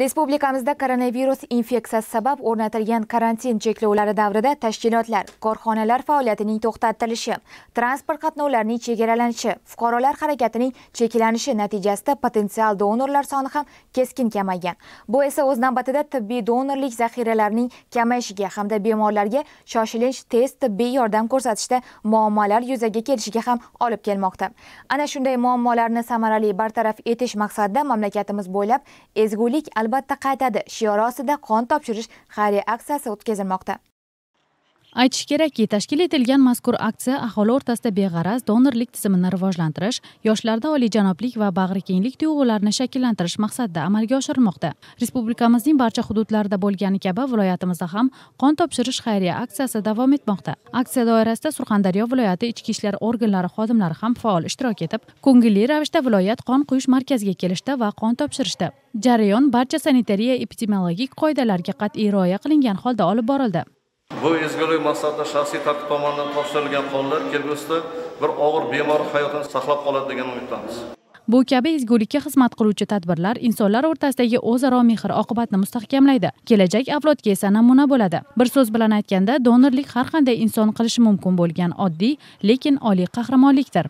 respublikamizda koronavirus infeksiyasi sabab o'rnatilgan karantin cheklovlari davrida tashkilotlar korxonalar faoliyatining to'xtatilishi transport qatnovlarining chegaralanishi fuqarolar harakatining cheklanishi natijasida potensial donorlar soni ham keskin kamaygan bu esa o'z navbatida tibbiy donorlik zaxiralarining kamayishiga hamda bemorlarga shoshilinch tez tibbiy yordam ko'rsatishda muammolar yuzaga kelishiga ham olib kelmoqda ana shunday muammolarni samarali bartaraf etish maqsadida mamlakatimiz bo'ylab ezgulik albatta qaytadi shiori ostida qon topshirish xayriya aksiyasi o'tkazilmoqda aytish kerakki tashkil etilgan mazkur aksiya aholi o'rtasida beg'araz donorlik tizimini rivojlantirish yoshlarda oliyjanoblik va bag'rikenglik tuyg'ularini shakllantirish maqsadida amalga oshirilmoqda respublikamizning barcha hududlarida bo'lgani kabi viloyatimizda ham qon topshirish xayriya aksiyasi davom etmoqda aksiya doirasida surxondaryo viloyati ichki ishlar organlari xodimlari ham faol ishtirok etib ko'ngilli ravishda viloyat qon quyish markaziga kelishdi va qon topshirishdi jarayon barcha sanitariya epidemiologik qoidalarga qat'iy rioya qilingan holda olib borildi bu ezgilik maqsadda shaxsiy tartib tomonidan topshirilgan qonlar kelgusida bir og'ir bemor hayotini saqlab qoladi degan umiddamiz bu kabi ezgulikka xizmat qiluvchi tadbirlar insonlar o'rtasidagi o'zaro mehr oqibatni mustahkamlaydi kelajak avlodga esa namuna bo'ladi bir so'z bilan aytganda donorlik har qanday inson qilishi mumkin bo'lgan oddiy lekin oliy qahramonlikdir